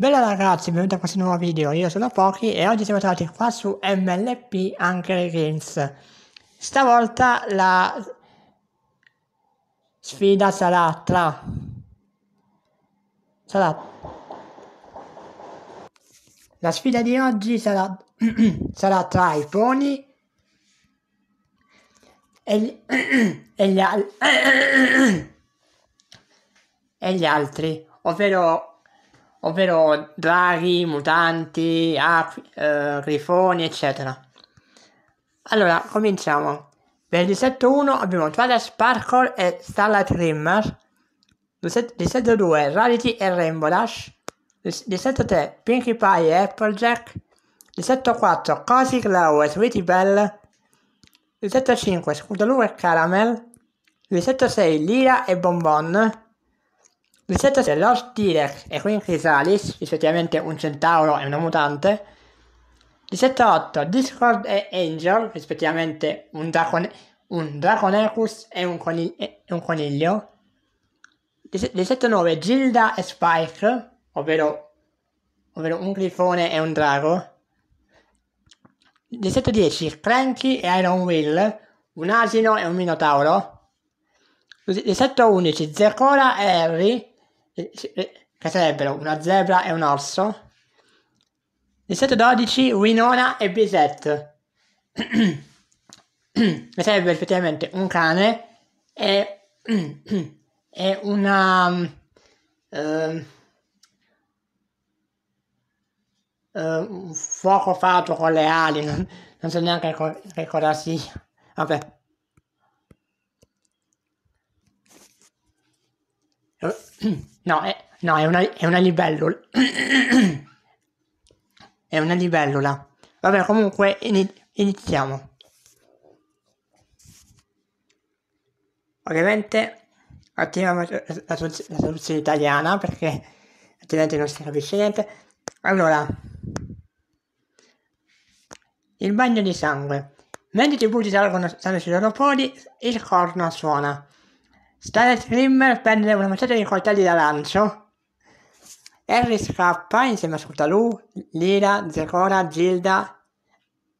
Bella ragazzi, benvenuti a questo nuovo video, io sono Pochi e oggi siamo tornati qua su MLP Anchor Games. Stavolta la sfida sarà tra... sarà... La sfida di oggi sarà, sarà tra i pony e gli, e gli, al... e gli altri, ovvero ovvero draghi, mutanti, api, eh, grifoni, eccetera. Allora, cominciamo. Per il distretto 1 abbiamo Twilight Sparkle e Starlight Rimmer. Distretto 2 Rarity e Rainbow Dash. Distretto 3 Pinkie Pie e Applejack. Distretto 4 Cozy Glow e Sweetie Belle. Distretto 5 Scudaloo e Caramel. Distretto 6 Lira e Bonbon. Rispetto se Lord t e Queen Chrysalis, rispettivamente un centauro e una mutante, Il set 8 Discord e Angel, rispettivamente un, dracone- un Draconecus e un, conil- e un coniglio, rispetto 9 Gilda e Spike, ovvero, ovvero un grifone e un drago, Il set 10 Cranky e Iron Will, un asino e un minotauro, Il set 11 Zecora e Harry, eh, eh, che sarebbero una zebra e un orso. Le 112 Winona e Bisette, che sarebbe effettivamente un cane e, e una... Um, un fuoco fatto con le ali, non, non so neanche co- che cosa sia. Vabbè. No, è, no, è una, è una libellola. è una libellula. Vabbè, comunque iniziamo. Ovviamente attiviamo la, la, la soluzione italiana perché altrimenti non si capisce niente. Allora, il bagno di sangue. Mentre i tributi salgono, stanno sui loro poli, il corno suona. Stanley Trimmer prende una mazzata di coltelli da lancio. Harry scappa insieme a Scootaloo, Lira, Zecora, Gilda,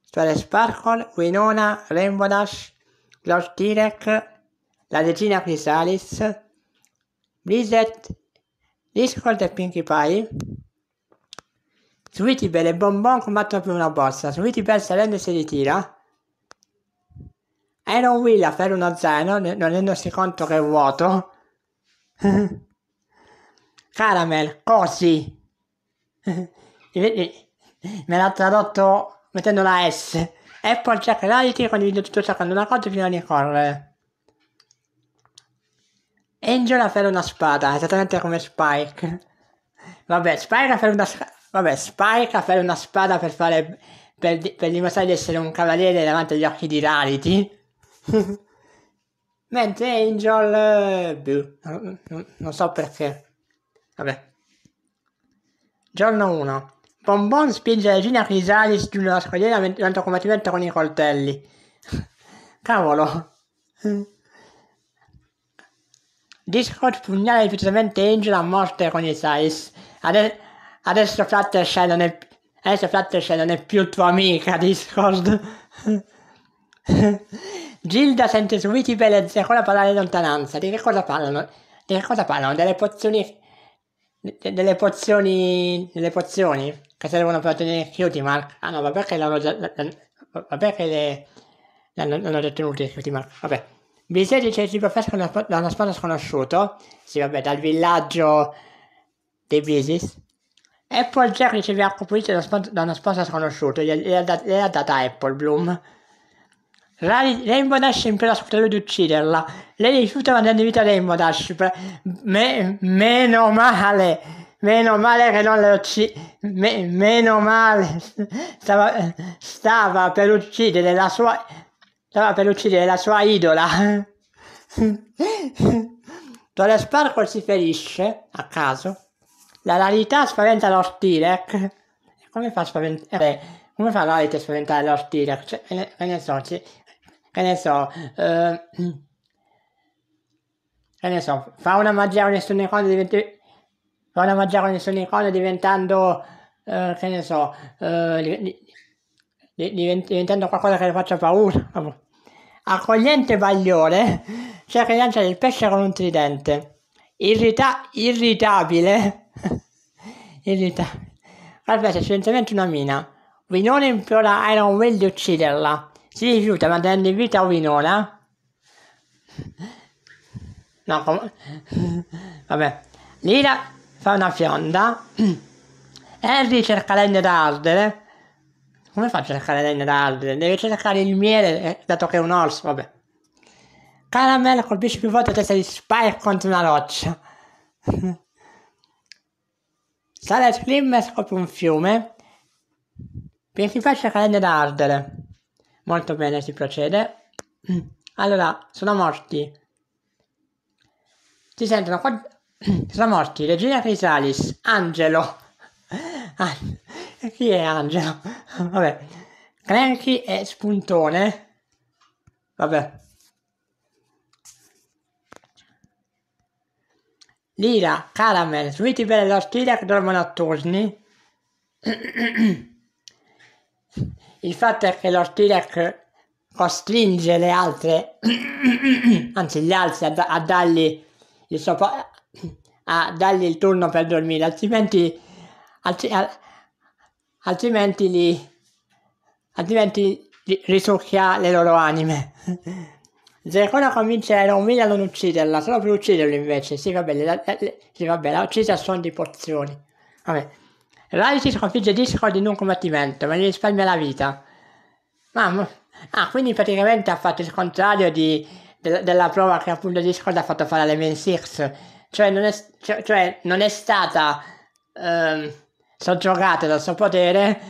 Spada Sparkle, Winona, Rainbow Dash, Gloss Tirek, la regina Chrysalis, Blizzard, Discord e Pinkie Pie. Sweetie Belle e Bonbon combattono per una borsa. Sweetie Belle si e si ritira. Era un a fare uno zaino, non rendersi conto che è vuoto. Caramel, così. Me l'ha tradotto mettendo la S. Apple Jack Reality condivido tutto cercando una cosa fino a ricorrere. Angel a fare una spada, esattamente come Spike. Vabbè, Spike afferra una, vabbè, Spike afferra una spada per, fare, per, per dimostrare di essere un cavaliere davanti agli occhi di Rarity. Mentre Angel eh, blu, non, non so perché. Vabbè. Giorno 1. Bonbon spinge la Regina Crisalis giù nella scogliera durante il combattimento con i coltelli. Cavolo. Discord pugnala effettivamente Angel a morte con i Sais. Ades- adesso Fluttershy non è adesso Fluttershy non è più tua amica Discord. Gilda sente subito i Belez ancora parlare in lontananza. Di che cosa parlano? Di che cosa parlano? Delle pozioni... De- delle pozioni... Delle pozioni? Che servono per ottenere Cutie Mark? Ah no, vabbè che l'hanno già... Vabbè che le... L'hanno, l'hanno già Cutie Mark. Vabbè. Bisè dice di professore da una, una spada sconosciuto. Sì, vabbè, dal villaggio dei Bisis. Apple Jack riceve accoprito da, da una sposa sconosciuta, ha data Apple Bloom. Rainbodash impara a scuoterlo di ucciderla. Lei rifiuta mandando in vita Rainbodash. Me, meno male. Meno male che non le uccide. Me, meno male. Stava, stava, per uccidere la sua. Stava per uccidere la sua idola. Tore Sparkle si ferisce, a caso. La rarità spaventa lo Stirek. Come fa a spaventare? Eh, come fa la rarità a spaventare lo Stirek? Cioè, che ne so, cioè, che ne so, eh, che ne so, fa una magia con su Necron diventando fa una magia maggiore su Necron diventando eh, che ne so, eh, di, di, diventando qualcosa che le faccia paura. Accogliente bagliore, cerca cioè di lanciare il pesce con un tridente. Irrita- irritabile. irritabile. è scientemente una mina. Vinone implora Iron Will di ucciderla si rifiuta ma dà in vita a Winona. No, come... vabbè. Lila fa una fionda. Harry cerca legna da ardere. Come fa a cercare legna da ardere? Deve cercare il miele, eh, dato che è un orso, vabbè. Caramel colpisce più volte la testa di Spike contro una roccia. Sale Slim scoppia un fiume. Perché Principale cercare legna da ardere. Molto bene, si procede. Allora, sono morti. Si sentono qua... Sono morti Regina Crisalis, Angelo. Ah, chi è Angelo? Vabbè. Cranky e Spuntone. Vabbè. Lira, Caramel, Sweetie Belle e Ostira che dormono attorni. il fatto è che lo l'Ortirac costringe le altre, anzi gli altri, a, a, dargli il suo a dargli il turno per dormire, altrimenti, altri- altrimenti, li, altrimenti li risucchia le loro anime. Zercona convince Eromila a non ucciderla, solo per ucciderlo invece. Sì, vabbè, la, la, sì, vabbè, la uccisa a suon di pozioni. Vabbè. Rarity sconfigge Discord in un combattimento, ma gli risparmia la vita. Mamma. Ah, quindi praticamente ha fatto il contrario di, de, della prova che appunto Discord ha fatto fare alle main 6. Cioè non è, cioè, cioè non è stata ehm, soggiogata dal suo potere,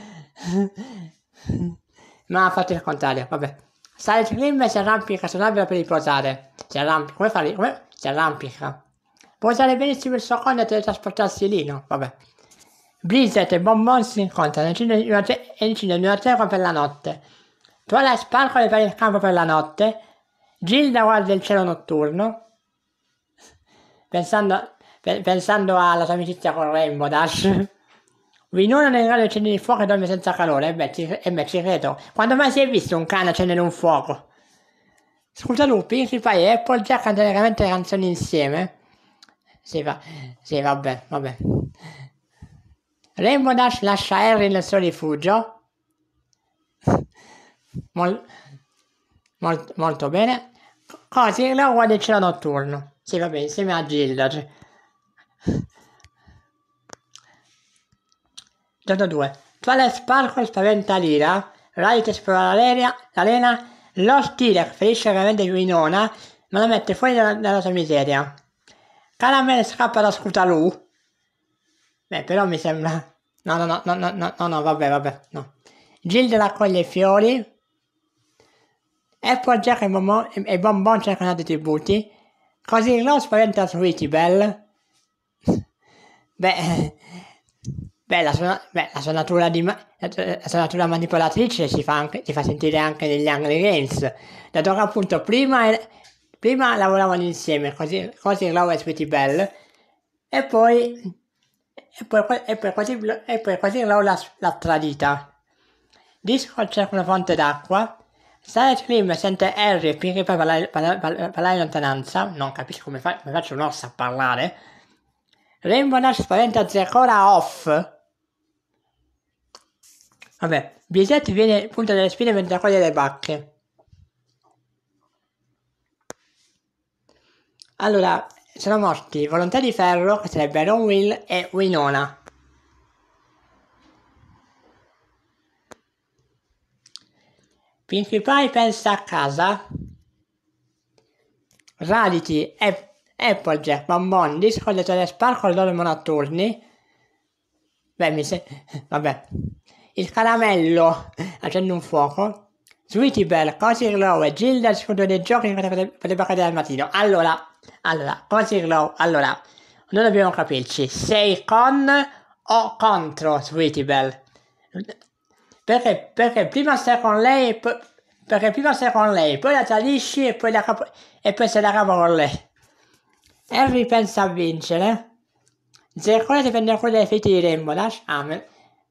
ma ha fatto il contrario. Vabbè. Silent Grim si arrampica sull'albero per riposare. Si arrampica. Come fa? Come? Si arrampica. Può usare benissimo il suo cono e teletrasportarsi lì, no? Vabbè. Blizzard e Bonbon si incontrano e decidono di una terra per la notte. Trolla sparcola per il campo per la notte. Gilda guarda il cielo notturno, pensando, pe- pensando alla sua amicizia con Rainbow Dash. Vinona nel grado accende il fuoco e dorme senza calore. E beh, ci, e beh, ci credo. Quando mai si è visto un cane accendere un fuoco? Scusa Lupi, si fa e Apple già cantare veramente le canzoni insieme? Si va- sì, vabbè, vabbè. Remonas lascia Harry nel suo rifugio. Mol, molt, molto bene. Così lo guarda il cielo notturno. Sì, va bene, insieme a Gilda. Cioè. Giorno 2. Twilight Sparkle spaventa l'ira. Riot esplora l'area, l'arena. Lost Tirek ferisce veramente Winona, ma la mette fuori dalla, dalla sua miseria. Caramel scappa da Scootaloo Beh, però mi sembra... No, no, no, no, no, no, no, no vabbè, vabbè, no. Gilda raccoglie i fiori. poi Jack e, Momo, e Bonbon cercano altri tributi. Così Rose spaventa Sweetie Belle. Beh, beh, la, sua, beh, la sua natura di la sua natura manipolatrice si fa, anche, si fa sentire anche negli Angry Games, dato che appunto prima, prima lavoravano insieme, così, così Rose e Sweetie Belle, e poi e per, e per, così, e per così la, la tradita. Disco cerca una fonte d'acqua. Sara Slim sente Harry finché poi parlare, in lontananza. Non capisco come, fa, come faccio un'orsa a parlare. Rainbow Nash spaventa Zecora off. Vabbè, Bizet viene punta delle spine mentre accoglie le bacche. Allora, sono morti Volontà di Ferro, che sarebbe Iron Will, e Winona. Pinkie Pie pensa a casa. Radici, App- Applejack, Bonbon, Disco, Lettore Sparkle, Dormo Notturni. Beh, mi se... vabbè. Il caramello accendo un fuoco. Sweetie Tibel, Cosy Glow e Gilda secondo dei giochi per le barcate al mattino. Allora, allora, Cosy Glow, allora, noi dobbiamo capirci, sei con o contro Sweetibel? Perché, perché prima stai con lei, poi, perché prima stai con lei, poi la tradisci e poi, la capo, e poi sei da capo con lei. Harry pensa a vincere. Zercone dipende ancora dai figli di Rainbow Dash, amen.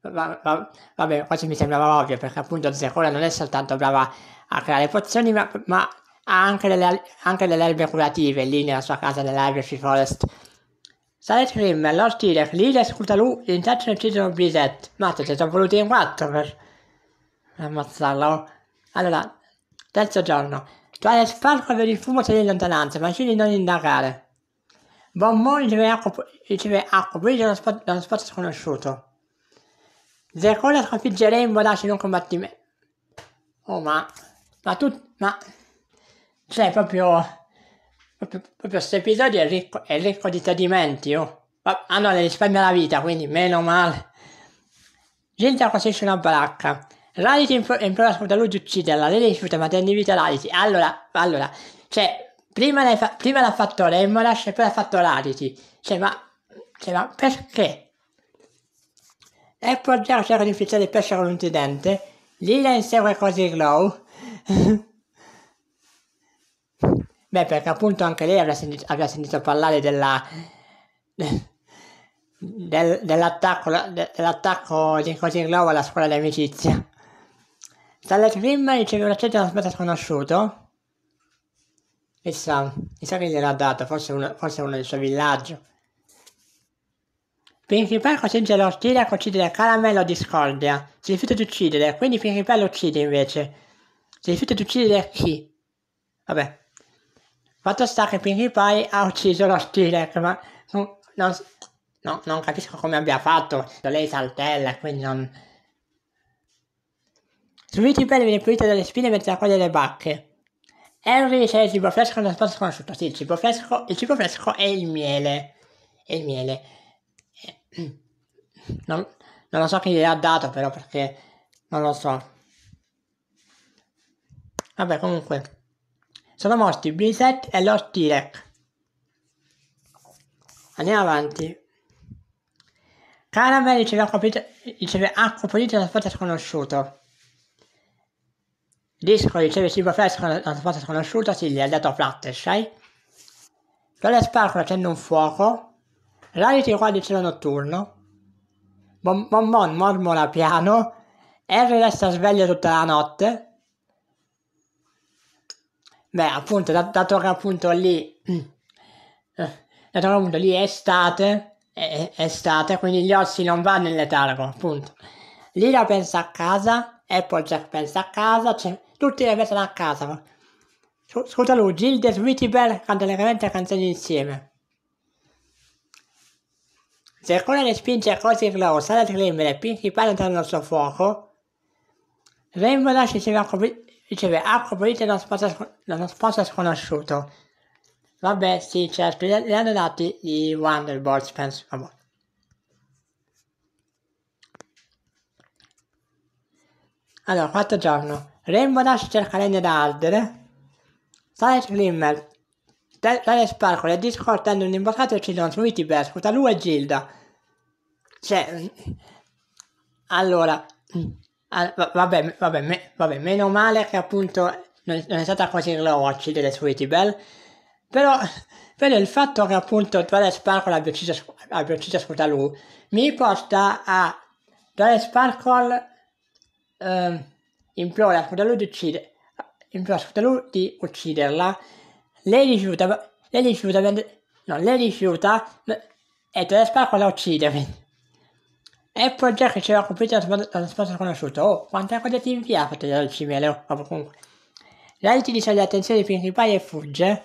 Va, va, vabbè, questo mi sembrava ovvio perché appunto Zercola non è soltanto brava a creare pozioni, ma, ma ha anche delle, anche delle erbe curative lì nella sua casa dell'Ivory Forest. Salet Grimm, Lord Tirek, Lila Scutalu, l'interno titolo Brisette. Mazza, ci sono voluti in quattro per ammazzarlo. Oh. Allora, terzo giorno. Twilight Sparkle per il fumo sei in lontananza, ma scegli non indagare. Bonbon riceve acqua, riceve acqua, brigio da uno spazio sconosciuto. Zercola sconfiggere Rainbow Dash in un combattimento. Oh, ma... Ma tu... Ma... Cioè, proprio... Proprio, questo episodio è ricco, è ricco di tradimenti, oh. Ma, le risparmia la vita, quindi meno male. Ginta costruisce una baracca. Rarity impro- implora lui di ucciderla. Lei rifiuta, ma tiene in vita Rarity. Allora, allora... Cioè, prima, fa- l'ha fatto Rainbow e poi l'ha fatto Rarity. Cioè, ma... Cioè, ma perché? e appoggiare cerca di infliggere il pesce con un tridente. Lila insegue così Glow. Beh, perché appunto anche lei avrà sentito, avrà sentito parlare della, del, dell'attacco, de, dell'attacco di Così Glow alla scuola di amicizia. Starlight Grim riceve un accento da aspetto sconosciuto. Chissà, chissà che gliel'ha dato, forse uno, forse uno del suo villaggio. Principal costringe lo stile a uccidere caramello a Discordia. Si rifiuta di uccidere, quindi Principal lo uccide invece. Si rifiuta di uccidere chi? Vabbè. Fatto sta che Principal ha ucciso lo stile, ma non, non, non capisco come abbia fatto. Lei saltella, quindi non... Sweetie Bell viene pulita dalle spine mentre raccoglie le bacche. Henry riceve il cibo fresco da spazio sconosciuto. Sì, il cibo fresco, il cibo fresco è il miele. È il miele. Non, non lo so chi gliel'ha dato però perché non lo so. Vabbè comunque. Sono morti Blizzard e Lord Tirek. Andiamo avanti. Caramel riceve acqua riceve acqua pulita da forza sconosciuto. Disco riceve cibo fresco da forza sconosciuto, sì, gli ha dato Fluttershy. Flora Sparkle accende un fuoco Rarity di cielo notturno, Bon Bon mormora piano, Harry resta sveglio tutta la notte. Beh, appunto, dato che appunto lì, dato mm, eh, che appunto lì è estate, è, è estate, quindi gli ossi non vanno in letargo, appunto. Lila pensa a casa, Applejack pensa a casa, cioè, tutti le pensano a casa. Scusa lui, Gilde e Sweetie Bear cantano le canzoni insieme. Cercò di spingere così Klaus alla trimmere principale il nostro fuoco. Rainbow Dash riceve acqua pulita da uno spazio sconosciuto. Vabbè, sì, certo, li hanno dati i Wonderbolts, penso, vabbè. Allora, quarto giorno. Rainbow Dash cerca legna da ardere. Silent Glimmer Daria Sparkle e Discord hanno invocato e uccidono Smithy Bear, Scutalu e Gilda. Cioè... Mm, allora... Mm, vabbè, vabbè, me, vabbè, meno male che appunto non, non è stata così veloce delle Sweetie Belle, però, però il fatto che appunto Dwayne Sparkle abbia ucciso, abbia ucciso Scutalu mi porta a Dwayne Sparkle eh, implora Scutalu di uccidere implora Scutalu di ucciderla lei rifiuta, lei rifiuta, no, lei rifiuta e Trespa cosa uccidermi. Apple già che c'era compiuto la risposta sconosciuta. Oh, quante cose ti invia, fate dal cimele, Vabbè, oh, comunque. Lei utilizza le attenzioni principali e fugge.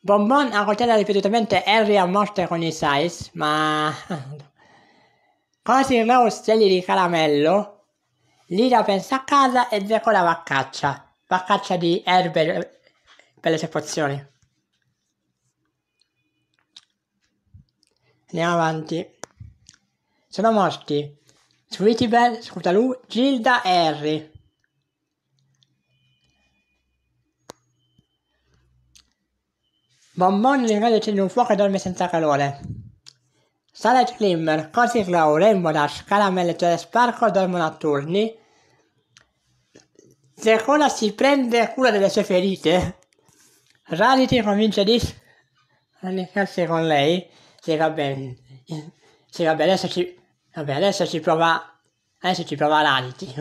Bonbon accoltella ripetutamente Harry a morte con i Sais, ma... Così Rose stelli di caramello. Lira pensa a casa e Zecola va a caccia. Va a caccia di erbe per le equazioni. Andiamo avanti. Sono morti Sweetibel, Scutalu, Gilda e Harry. Bonbon nel c'è un fuoco e dorme senza calore. Salad Glimmer, Cosi Glow, Rainbow Dash, Caramelle e Sparco dormono a turni. Zecola si prende cura delle sue ferite. Rarity comincia lì a leccarsi con lei. Sì, va bene. Eh, sì, va bene, adesso ci, vabbè, adesso ci prova. Adesso ci prova Rarity.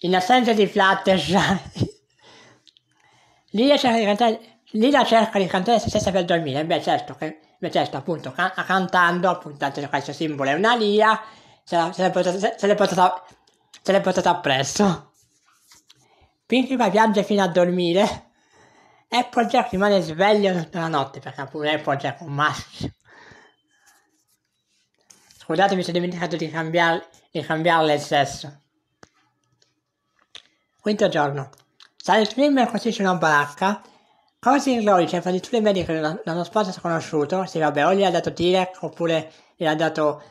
In assenza di Fluttershy. Lila cerca di cantare. Lila cerca di cantare se stessa per dormire. Beh, certo, che, beh, certo appunto, can- cantando, appuntando questo simbolo è una Lila. Se, la, se l'è portata, se l'è portata, se l'è portata appresso. Principa piange fino a dormire. Apple Jack rimane sveglio tutta la notte perché appunto Apple Jack è un maschio. Scusate, mi sono dimenticato di, cambiar, di cambiarle il sesso. Quinto giorno. Sale Streamer costruisce una baracca. Così in Glory fa di tutte le mediche da uno spazio sconosciuto. Sì, vabbè, o gli ha dato Tirek oppure gli ha dato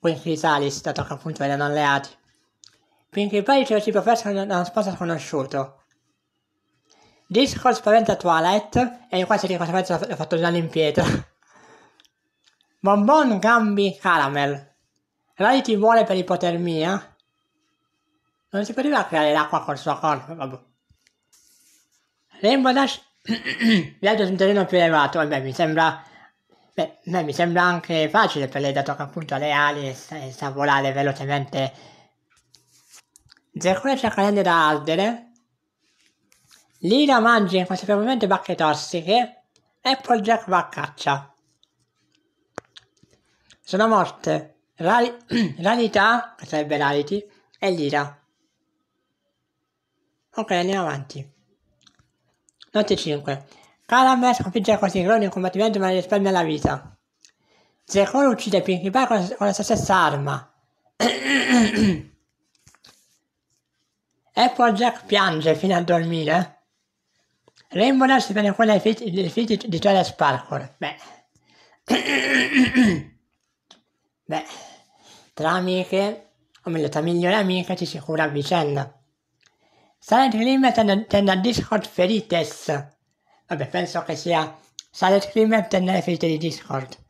Winky Salis, dato che appunto erano alleati. Pinkie Pie riceve cibo fresco da uno spazio sconosciuto. Disco spaventa Twilight e quasi che cosa conseguenza l'ho fatto giallo in pietra. Bonbon Gambi Caramel. Rai ti vuole per ipotermia? Non si poteva creare l'acqua col suo corpo, vabbè. Rainbow Dash viaggio su un terreno più elevato, vabbè mi sembra... Beh, beh, mi sembra anche facile per lei dato che appunto ha le ali e sa, e sa volare velocemente. Zercone cerca di andare da Aldere Lila mangia inconsapevolmente bacche tossiche. Applejack va a caccia. Sono morte Rari- Rarità, che sarebbe Rarity, e Lira. Ok, andiamo avanti. Notte 5. Caramel sconfigge così Clone in combattimento ma risparmia la vita. Zekor uccide Pinkie Pie con, con la sua stessa arma. Applejack piange fino a dormire Rembolans venne fuori dai figli di Charles Parker. Beh. Beh, tra amiche, o meglio tra migliori amiche, ci si cura a vicenda. Silent Glimmer tende a Discord Ferites. Vabbè, penso che sia Silent Glimmer tende alle ferite di Discord.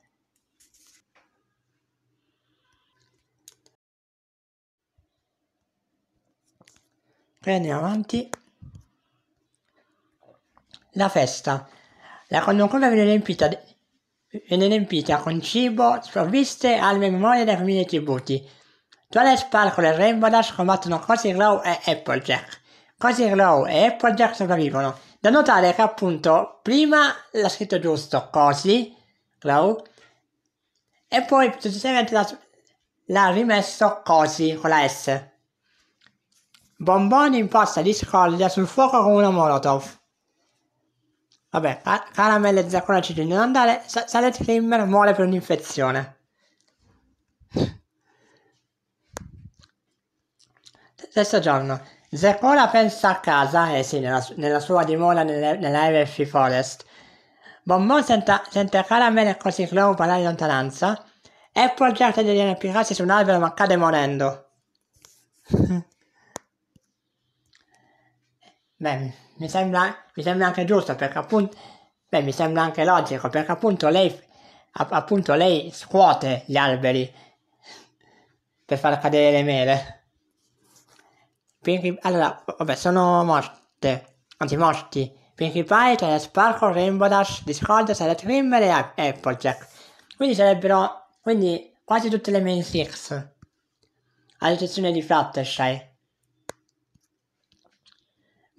Quindi andiamo avanti. La festa. La congiuntura viene riempita, viene riempita con cibo, sprovviste e alme memoria famiglie tributi. Twilight Sparkle e Rainbow Dash combattono Cosi Glow e Applejack. Cosi Glow e Applejack sopravvivono. Da notare che appunto prima l'ha scritto giusto Cosi Glow e poi successivamente l'ha, l'ha rimesso Cosi con la S. Bomboni imposta di sul fuoco con una molotov. Vabbè, caramelle e zaccola ci tengono ad andare. Sa- Salet Flimmer muore per un'infezione. Stesso giorno, Zecola pensa a casa, eh sì, nella, su- nella sua dimora nella Everfree Forest. Bonbon senta- sente Caramel e così Clown parlare in lontananza e progetta di riempirarsi su un albero ma cade morendo. Beh, mi sembra, mi sembra anche giusto perché appunto, beh, mi sembra anche logico perché appunto lei, appunto lei scuote gli alberi per far cadere le mele. Pinkie, allora, vabbè, sono morte, anzi morti. Pinkie Pie, Taylor Sparkle, Rainbow Dash, Discord, Sarah Trimmer e Applejack. Quindi sarebbero, quindi quasi tutte le main six. Ad eccezione di Fluttershy.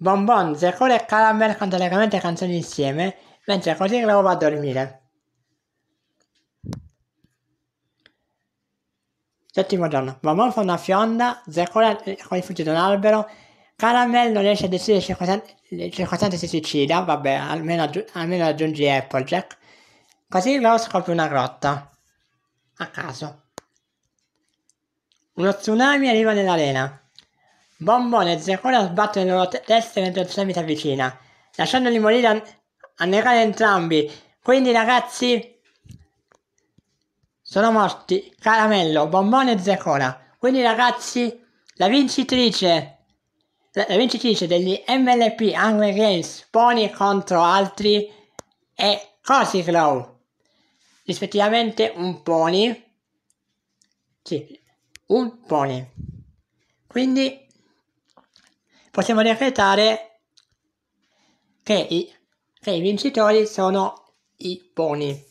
Bonbon, Bon, e Caramel cantano le canzoni insieme, mentre così Globo va a dormire. Settimo giorno. Bonbon fa una fionda, Zecole è rifugia da un albero, Caramel non riesce a decidere le circostanze si suicida, vabbè, almeno, aggi- almeno aggiungi Applejack. Così Globo scopre una grotta. A caso. Uno tsunami arriva nell'arena. Bombone e Zerone sbattono le loro teste mentre il semi si avvicina, lasciandoli morire an- annegare entrambi. Quindi, ragazzi, sono morti Caramello, Bombone e Zerona. Quindi, ragazzi, la vincitrice, la, la vincitrice degli MLP Angry Games Pony contro altri è Cosi Glow. Rispettivamente un pony. Sì, un pony. Quindi possiamo decretare che i, che i vincitori sono i poni.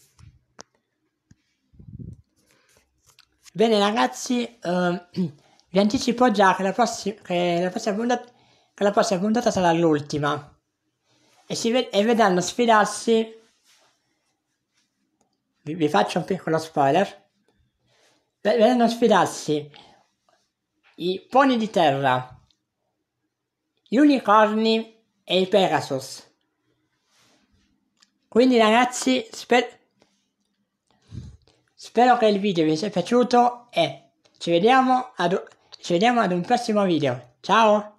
Bene ragazzi, eh, vi anticipo già che la, prossima, che la prossima, puntata, che la prossima puntata sarà l'ultima e, si ved- e vedranno sfidarsi vi, vi, faccio un piccolo spoiler vedranno sfidarsi i poni di terra gli unicorni e i Pegasus. Quindi ragazzi, sper- spero che il video vi sia piaciuto e ci vediamo ad, ci vediamo ad un prossimo video. Ciao!